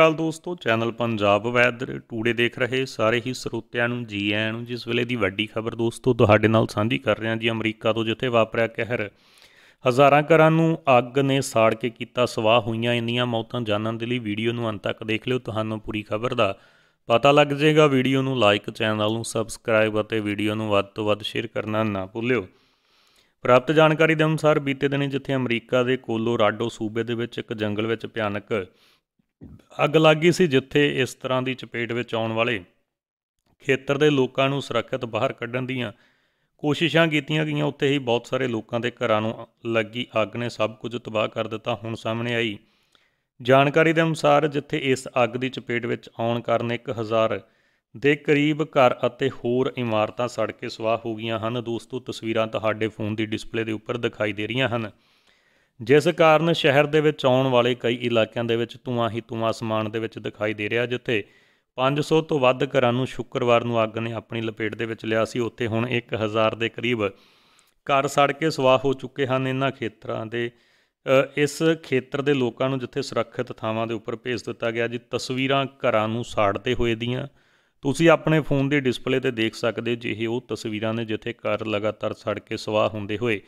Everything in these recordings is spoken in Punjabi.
ਸਤਿਕਾਰ ਦੋਸਤੋ ਚੈਨਲ ਪੰਜਾਬ ਵੈਦਰ ਟੂਡੇ ਦੇਖ ਰਹੇ ਸਾਰੇ ਹੀ ਸਰੋਤਿਆਂ ਨੂੰ ਜੀ ਆਇਆਂ ਨੂੰ ਜਿਸ ਵੇਲੇ ਦੀ ਵੱਡੀ ਖਬਰ ਦੋਸਤੋ ਤੁਹਾਡੇ ਨਾਲ ਸਾਂਝੀ ਕਰ ਰਹੇ ਹਾਂ ਜੀ ਅਮਰੀਕਾ ਤੋਂ ਜਿੱਥੇ ਵਾਪਰਿਆ ਕਹਿਰ ਹਜ਼ਾਰਾਂ ਘਰਾਂ ਨੂੰ ਅੱਗ ਨੇ ਸਾੜ ਕੇ ਕੀਤਾ ਸਵਾਹ ਹੋਈਆਂ ਇੰਨੀਆਂ ਮੌਤਾਂ ਜਾਣਨ ਦੇ ਲਈ ਵੀਡੀਓ ਨੂੰ ਅੰਤ ਤੱਕ ਦੇਖ ਲਿਓ ਤੁਹਾਨੂੰ ਪੂਰੀ ਖਬਰ ਦਾ ਪਤਾ ਲੱਗ ਜਾਏਗਾ ਵੀਡੀਓ ਨੂੰ ਲਾਈਕ ਚੈਨਲ ਨੂੰ ਸਬਸਕ੍ਰਾਈਬ ਅਤੇ ਵੀਡੀਓ ਨੂੰ ਵੱਧ ਤੋਂ ਵੱਧ ਸ਼ੇਅਰ ਕਰਨਾ ਨਾ ਭੁੱਲਿਓ ਪ੍ਰਾਪਤ ਜਾਣਕਾਰੀ ਦੇ ਅਨੁਸਾਰ ਬੀਤੇ ਦਿਨੀ ਜਿੱਥੇ ਅਮਰੀਕਾ ਦੇ ਕੋਲੋਰਾਡੋ ਸੂਬੇ ਦੇ ਵਿੱਚ ਇੱਕ ਜੰਗਲ ਵਿੱਚ ਭਿਆਨਕ ਅੱਗ ਲੱਗੀ ਸੀ ਜਿੱਥੇ ਇਸ ਤਰ੍ਹਾਂ ਦੀ ਚਪੇਟ ਵਿੱਚ ਆਉਣ ਵਾਲੇ ਖੇਤਰ ਦੇ ਲੋਕਾਂ ਨੂੰ ਸੁਰੱਖਿਅਤ ਬਾਹਰ ਕੱਢਣ ਦੀਆਂ ਕੋਸ਼ਿਸ਼ਾਂ ਕੀਤੀਆਂ ਗਈਆਂ ਉੱਥੇ ਹੀ ਬਹੁਤ ਸਾਰੇ ਲੋਕਾਂ ਦੇ ਘਰਾਂ ਨੂੰ ਲੱਗੀ ਅੱਗ ਨੇ ਸਭ ਕੁਝ ਤਬਾਹ ਕਰ ਦਿੱਤਾ ਹੁਣ ਸਾਹਮਣੇ ਆਈ ਜਾਣਕਾਰੀ ਦੇ ਅਨੁਸਾਰ ਜਿੱਥੇ ਇਸ ਅੱਗ ਦੀ ਚਪੇਟ ਵਿੱਚ ਆਉਣ ਕਾਰਨ 1000 ਦੇ ਕਰੀਬ ਘਰ ਅਤੇ ਹੋਰ ਇਮਾਰਤਾਂ ਸੜ ਕੇ ਸਵਾਹ ਹੋ ਗਈਆਂ ਹਨ ਦੋਸਤੋ ਤਸਵੀਰਾਂ ਤੁਹਾਡੇ ਫੋਨ ਦੀ ਡਿਸਪਲੇ ਦੇ ਉੱਪਰ ਦਿਖਾਈ ਦੇ ਰਹੀਆਂ ਹਨ ਜਿਸ ਕਾਰਨ ਸ਼ਹਿਰ ਦੇ ਵਿੱਚ ਆਉਣ ਵਾਲੇ ਕਈ ਇਲਾਕਿਆਂ ਦੇ ਵਿੱਚ ਧੂਆਂ ਹੀ ਧੂਆਂ ਅਸਮਾਨ ਦੇ ਵਿੱਚ ਦਿਖਾਈ ਦੇ ਰਿਹਾ ਜਿੱਥੇ 500 ਤੋਂ ਵੱਧ ਘਰਾਂ ਨੂੰ ਸ਼ੁੱਕਰਵਾਰ ਨੂੰ ਅੱਗ ਨੇ ਆਪਣੀ ਲਪੇਟ ਦੇ ਵਿੱਚ ਲਿਆ ਸੀ ਉੱਥੇ ਹੁਣ 1000 ਦੇ ਕਰੀਬ ਘਰ ਸੜ ਕੇ ਸਵਾਹ ਹੋ ਚੁੱਕੇ ਹਨ ਇਹਨਾਂ ਖੇਤਰਾਂ ਦੇ ਇਸ ਖੇਤਰ ਦੇ ਲੋਕਾਂ ਨੂੰ ਜਿੱਥੇ ਸੁਰੱਖਿਅਤ ਥਾਵਾਂ ਦੇ ਉੱਪਰ ਭੇਜ ਦਿੱਤਾ ਗਿਆ ਜੀ ਤਸਵੀਰਾਂ ਘਰਾਂ ਨੂੰ ਸਾੜਦੇ ਹੋਏ ਦੀਆਂ ਤੁਸੀਂ ਆਪਣੇ ਫੋਨ ਦੀ ਡਿਸਪਲੇ ਤੇ ਦੇਖ ਸਕਦੇ ਹੋ ਜਿਹੇ ਉਹ ਤਸਵੀਰਾਂ ਨੇ ਜਿੱਥੇ ਘਰ ਲਗਾਤਾਰ ਸੜ ਕੇ ਸਵਾਹ ਹੁੰਦੇ ਹੋਏ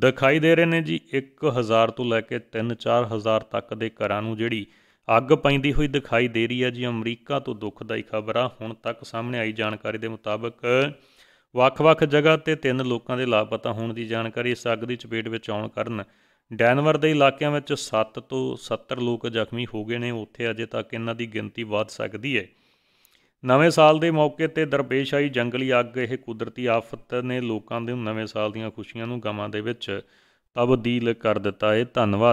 ਦਿਖਾਈ ਦੇ ਰਹੇ ਨੇ ਜੀ 1000 ਤੋਂ ਲੈ ਕੇ 3-4000 ਤੱਕ ਦੇ ਘਰਾਂ ਨੂੰ ਜਿਹੜੀ ਅੱਗ ਪੈਂਦੀ ਹੋਈ ਦਿਖਾਈ ਦੇ ਰਹੀ ਹੈ ਜੀ ਅਮਰੀਕਾ ਤੋਂ ਦੁਖਦਾਈ ਖਬਰ ਆ ਹੁਣ ਤੱਕ ਸਾਹਮਣੇ ਆਈ ਜਾਣਕਾਰੀ ਦੇ ਮੁਤਾਬਕ ਵੱਖ-ਵੱਖ ਜਗ੍ਹਾ ਤੇ ਤਿੰਨ ਲੋਕਾਂ ਦੇ ਲਾਪਤਾ ਹੋਣ ਦੀ ਜਾਣਕਾਰੀ ਇਸ ਅੱਗ ਦੀ ਚਪੇਟ ਵਿੱਚ ਆਉਣ ਕਾਰਨ ਡੈਨਵਰ ਦੇ ਇਲਾਕਿਆਂ ਵਿੱਚ 7 ਤੋਂ 70 ਲੋਕ ਜ਼ਖਮੀ ਹੋ ਗਏ ਨੇ ਉੱਥੇ ਅਜੇ ਤੱਕ ਇਹਨਾਂ ਦੀ ਗਿਣਤੀ ਵੱਧ ਸਕਦੀ ਹੈ ਨਵੇਂ ਸਾਲ ਦੇ ਮੌਕੇ ਤੇ ਦਰਪੇਸ਼ ਆਈ ਜੰਗਲੀ ਅੱਗ ਇਹ ਕੁਦਰਤੀ ਆਫਤ ਨੇ ਲੋਕਾਂ ਦੇ ਨਵੇਂ ਸਾਲ ਦੀਆਂ ਖੁਸ਼ੀਆਂ ਨੂੰ ਗਮਾਂ ਦੇ ਵਿੱਚ ਤਬਦੀਲ ਕਰ ਦਿੱਤਾ ਹੈ ਧੰਨਵਾਦ